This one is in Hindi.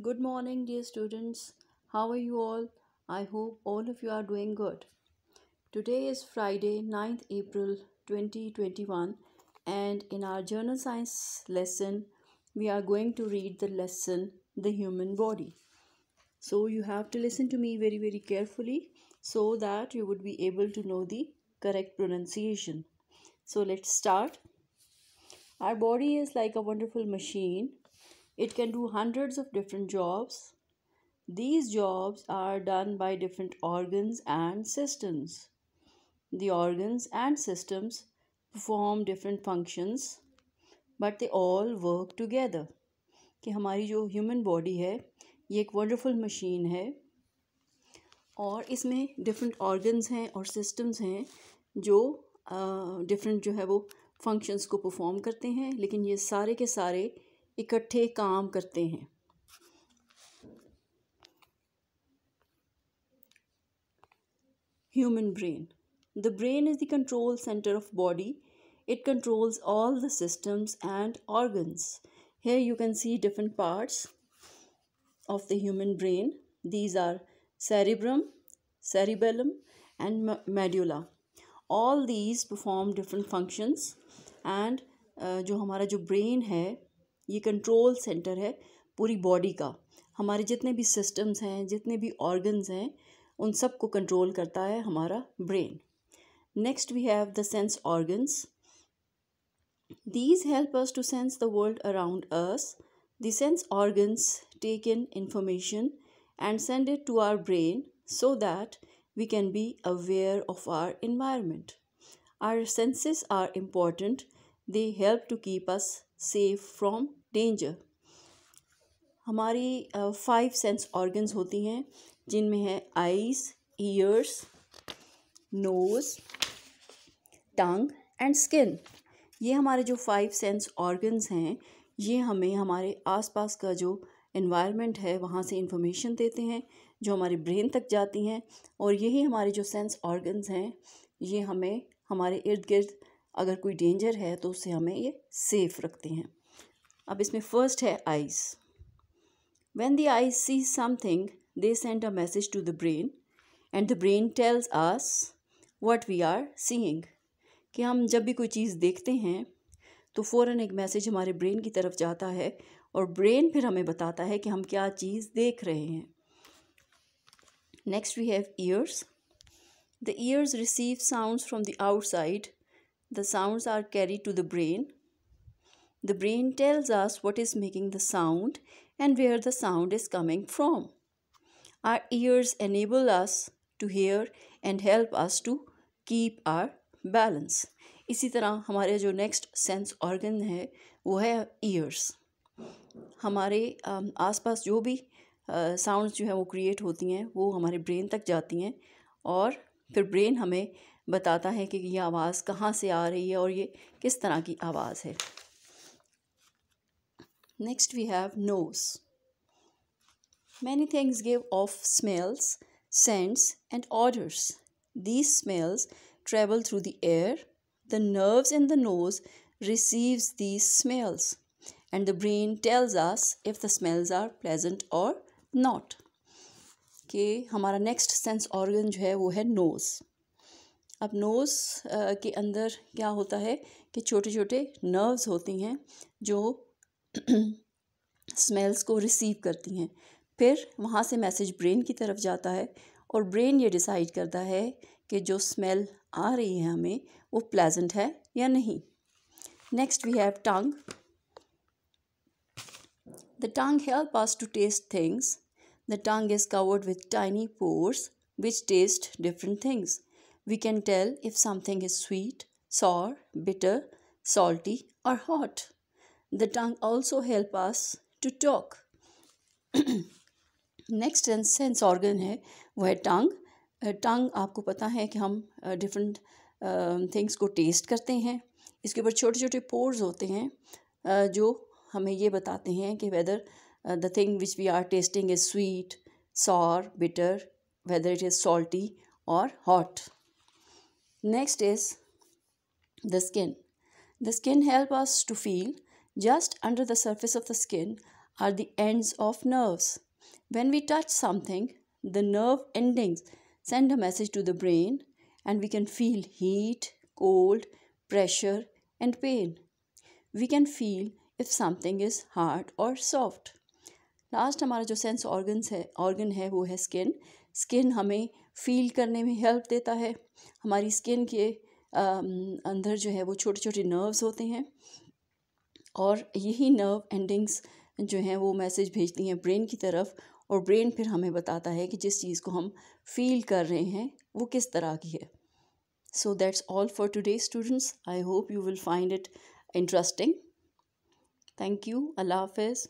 Good morning, dear students. How are you all? I hope all of you are doing good. Today is Friday, 9th April 2021, and in our journal science lesson, we are going to read the lesson The Human Body. So, you have to listen to me very, very carefully so that you would be able to know the correct pronunciation. So, let's start. Our body is like a wonderful machine It can do hundreds of different jobs. These jobs are done by different organs and systems. The organs and systems perform different functions but they all work together. कि हमारी जो human body है ये एक wonderful machine है और इसमें डिफरेंट ऑर्गन्स हैं और सिस्टम्स हैं जो डिफरेंट uh, जो है वो फंक्शंस को परफॉर्म करते हैं लेकिन ये सारे के सारे इकट्ठे काम करते हैं human brain the brain is the control centre of body it controls all the systems and organs here you can see different parts of the human brain these are cerebrum cerebellum and medulla all these perform different functions and जो हमारा जो ब्रेन है ये कंट्रोल सेंटर है पूरी बॉडी का हमारे जितने भी सिस्टम्स हैं जितने भी ऑर्गन्स हैं उन सब को कंट्रोल करता है हमारा brain next we have the sense organs these help us to sense the world around us the sense organs take in information and send it to our brain so that we can be aware of our environment our senses are important they help to keep us safe from danger हमारी फाइव सेंस ऑर्गन्स होती हैं जिनमें है eyes ears nose tongue and skin ये हमारे जो फाइव सेंस ऑर्गन्स हैं ये हमें हमारे आसपास का जो इन्वायरमेंट है वहाँ से इंफॉर्मेशन देते हैं जो हमारे ब्रेन तक जाती हैं और यही हमारे जो सेंस ऑर्गन्स हैं ये हमें हमारे इर्द गिर्द अगर कोई डेंजर है तो उससे हमें ये सेफ रखते हैं अब इसमें फर्स्ट है eyes when the eyes see something they send a message to the brain and the brain tells us what we are seeing कि हम जब भी कोई चीज़ देखते हैं तो फ़ौर एक मैसेज हमारे ब्रेन की तरफ जाता है और ब्रेन फिर हमें बताता है कि हम क्या चीज़ देख रहे हैं next we have ears the ears receive sound from the outside The sounds are carried to the brain. The brain tells us what is making the sound and where the sound is coming from. Our ears enable us to hear and help us to keep our balance. इसी तरह हमारे जो नेक्स्ट सेंस ऑर्गन है वो है ईयर्स हमारे आसपास जो भी साउंड्स जो है वो क्रिएट होती हैं वो हमारे ब्रेन तक जाती हैं और फिर ब्रेन हमें बताता है कि यह आवाज़ कहाँ से आ रही है और ये किस तरह की आवाज़ है next we have nose many things give off smells scents and odours the smells travel through the air the nerves in the nose receives the smells and the brain tells us if the smells are pleasant or not कि हमारा नेक्स्ट सेंस ऑर्गन जो है वो है नोज़ अब नोज़ के अंदर क्या होता है कि छोटे छोटे नर्व्स होती हैं जो स्मेल्स को रिसीव करती हैं फिर वहाँ से मैसेज ब्रेन की तरफ जाता है और ब्रेन ये डिसाइड करता है कि जो स्मेल आ रही है हमें वो प्लेजेंट है या नहीं next we have tongue the tongue help us to taste things the tongue is covered with tiny pores which taste different things We can tell if something is sweet, sour, bitter, salty or hot. The tongue also help us to talk. Next sense organ है वह है टंग टंग आपको पता है कि हम डिफरेंट थिंग्स को टेस्ट करते हैं इसके ऊपर छोटे छोटे पोर्स होते हैं जो हमें ये बताते हैं कि whether the thing which we are testing is sweet sour bitter whether it is salty or hot Next is the skin. The skin help us to feel just under the surface of the skin are the ends of nerves. When we touch something, the nerve endings send a message to the brain and we can feel heat, cold, pressure, and pain. We can feel if something is hard or soft. Last, our जो सेंस ऑर्गन्स is ऑर्गन है वो है स्किन फील करने में हेल्प देता है हमारी स्किन के अंदर जो है वो छोटे छोटे नर्व्स होते हैं और यही नर्व एंडिंग्स जो हैं वो मैसेज भेजती हैं ब्रेन की तरफ और ब्रेन फिर हमें बताता है कि जिस चीज़ को हम फील कर रहे हैं वो किस तरह की है so that's all for today students I hope you will find it interesting thank you Allah हाफिज़